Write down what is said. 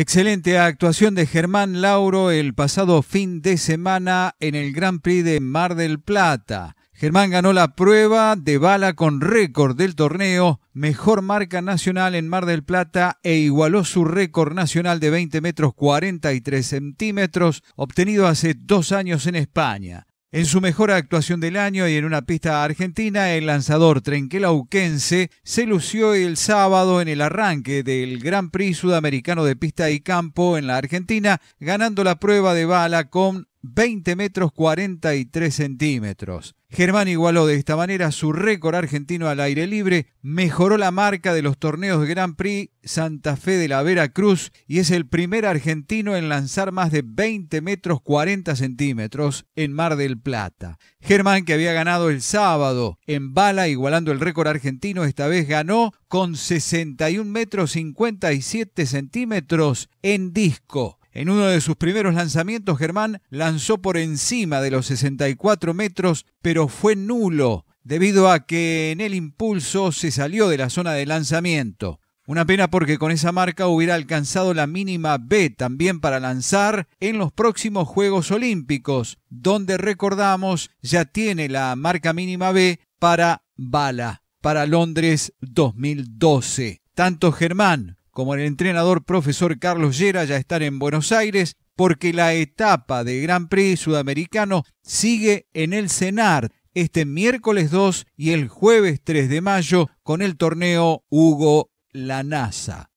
Excelente actuación de Germán Lauro el pasado fin de semana en el Gran Prix de Mar del Plata. Germán ganó la prueba de bala con récord del torneo, mejor marca nacional en Mar del Plata e igualó su récord nacional de 20 metros 43 centímetros obtenido hace dos años en España. En su mejor actuación del año y en una pista argentina, el lanzador trenquelauquense se lució el sábado en el arranque del Gran Prix Sudamericano de Pista y Campo en la Argentina, ganando la prueba de bala con 20 metros 43 centímetros. Germán igualó de esta manera su récord argentino al aire libre, mejoró la marca de los torneos de Grand Prix Santa Fe de la Veracruz y es el primer argentino en lanzar más de 20 metros 40 centímetros en Mar del Plata. Germán, que había ganado el sábado en bala, igualando el récord argentino, esta vez ganó con 61 metros 57 centímetros en disco. En uno de sus primeros lanzamientos, Germán lanzó por encima de los 64 metros, pero fue nulo, debido a que en el impulso se salió de la zona de lanzamiento. Una pena porque con esa marca hubiera alcanzado la mínima B también para lanzar en los próximos Juegos Olímpicos, donde recordamos ya tiene la marca mínima B para bala, para Londres 2012. Tanto Germán como el entrenador profesor Carlos Llera ya están en Buenos Aires porque la etapa del Gran Prix sudamericano sigue en el cenar este miércoles 2 y el jueves 3 de mayo con el torneo Hugo Lanaza.